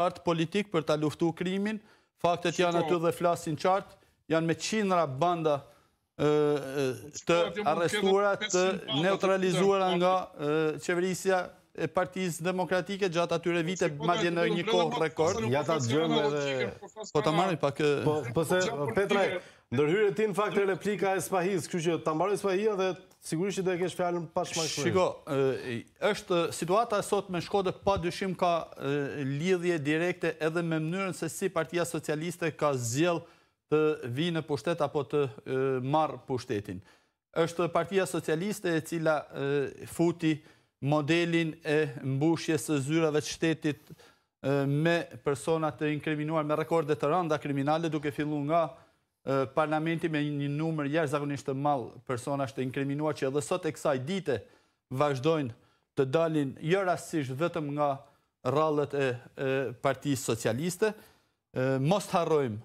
qartë politikë për të luftu krimin, faktet janë aty dhe flasin qartë, janë me qinëra banda të arrestuara, të neutralizuara nga qeverisja e partijës demokratike gjatë atyre po, vite po, madje në një kohë po, rekord. Ja ta gjëmë edhe... Po ta marri pak... Pëse, Petra, ndërhyre ti në fakt e replika e spahis, kështu që ta marri spahia dhe sigurisht që dhe kesh fjallën pas shmaj Shiko, është situata e sot me shkode pa dyshim ka lidhje direkte edhe me mënyrën se si partija socialiste ka zjel të vi në pushtet apo të marrë pushtetin. është partija socialiste e cila futi modelin e mbushje së zyrave të shtetit me personat të inkriminuar me rekordet të randa kriminale, duke fillu nga parlamenti me një numër jash zakonisht të malë personat të inkriminuar që edhe sot e kësaj dite vazhdojnë të dalin jërë jo asishtë vetëm nga rallet e parti socialiste. Most harrojmë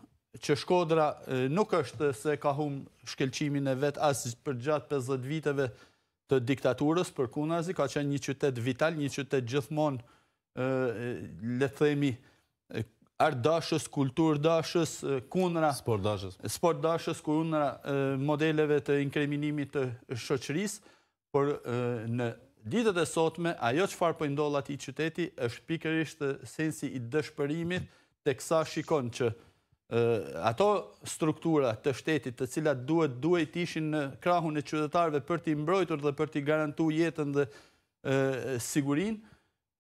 që shkodra nuk është se ka hum shkelqimin e vetë asë për gjatë 50 viteve të diktaturës për Kunazi, ka qenë një qytet vital, një qytet gjithmonë, le themi, art kulturdashës, kultur dashës, kunra, sport dashës, kunra, modeleve të inkriminimit të shoqëris, por në ditët e sotme, ajo që farë pojndollat i qyteti, është pikërishtë sensi i dëshpërimit, të kësa shikon që ato struktura të shtetit të cilat duhet duhet ishin në krahun e qytetarve për t'i mbrojtur dhe për t'i garantu jetën dhe sigurin,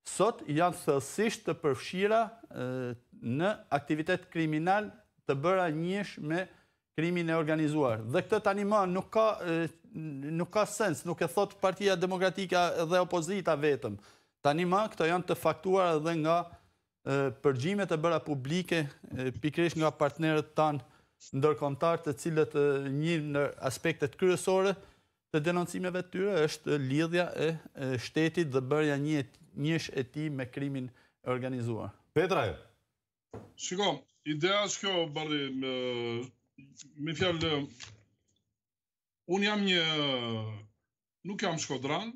sot janë thësisht të përfshira në aktivitet kriminal të bëra njësh me krimin e organizuar. Dhe këtë të animon nuk ka sens, nuk e thot partia demokratika dhe opozita vetëm. Të animon këtë janë të faktuar edhe nga përgjime të bëra publike, pikrish nga partnerët tanë ndërkomtar të cilët një në aspektet kryesore të denoncimeve të tyre është lidhja e shtetit dhe bërja një njësh e ti me krimin organizuar. Petra, e. Jo. Shiko, ideja është kjo, bari, me fjallë, unë jam një, nuk jam shkodran,